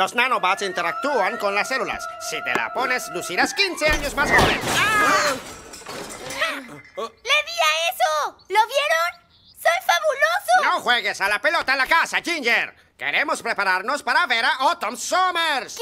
Los nanobots interactúan con las células. Si te la pones, lucirás 15 años más joven. ¡Ah! ¡Le di a eso! ¿Lo vieron? ¡Soy fabuloso! No juegues a la pelota en la casa, Ginger. Queremos prepararnos para ver a Autumn Summers.